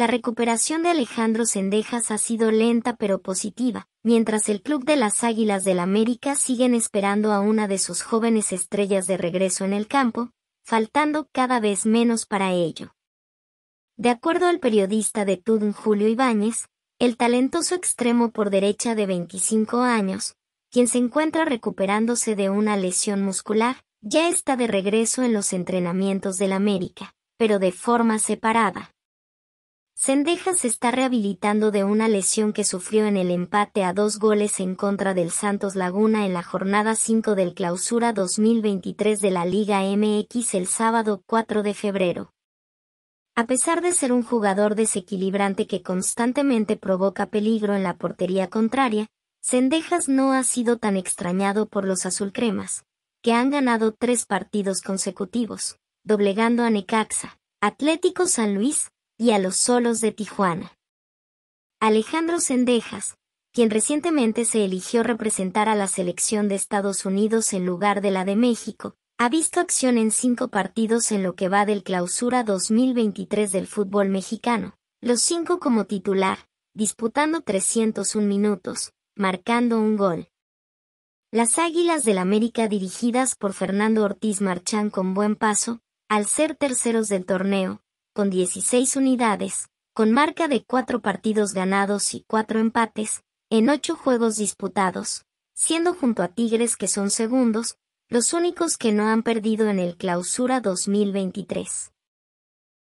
La recuperación de Alejandro Sendejas ha sido lenta pero positiva, mientras el club de las Águilas del América siguen esperando a una de sus jóvenes estrellas de regreso en el campo, faltando cada vez menos para ello. De acuerdo al periodista de Tudum Julio Ibáñez, el talentoso extremo por derecha de 25 años, quien se encuentra recuperándose de una lesión muscular, ya está de regreso en los entrenamientos del América, pero de forma separada. Sendejas se está rehabilitando de una lesión que sufrió en el empate a dos goles en contra del Santos Laguna en la jornada 5 del clausura 2023 de la Liga MX el sábado 4 de febrero. A pesar de ser un jugador desequilibrante que constantemente provoca peligro en la portería contraria, Sendejas no ha sido tan extrañado por los azulcremas, que han ganado tres partidos consecutivos, doblegando a Necaxa, Atlético San Luis, y a los solos de Tijuana. Alejandro Sendejas, quien recientemente se eligió representar a la selección de Estados Unidos en lugar de la de México, ha visto acción en cinco partidos en lo que va del clausura 2023 del fútbol mexicano, los cinco como titular, disputando 301 minutos, marcando un gol. Las Águilas del América dirigidas por Fernando Ortiz marchan con buen paso, al ser terceros del torneo, con 16 unidades, con marca de 4 partidos ganados y 4 empates, en 8 juegos disputados, siendo junto a Tigres que son segundos, los únicos que no han perdido en el Clausura 2023.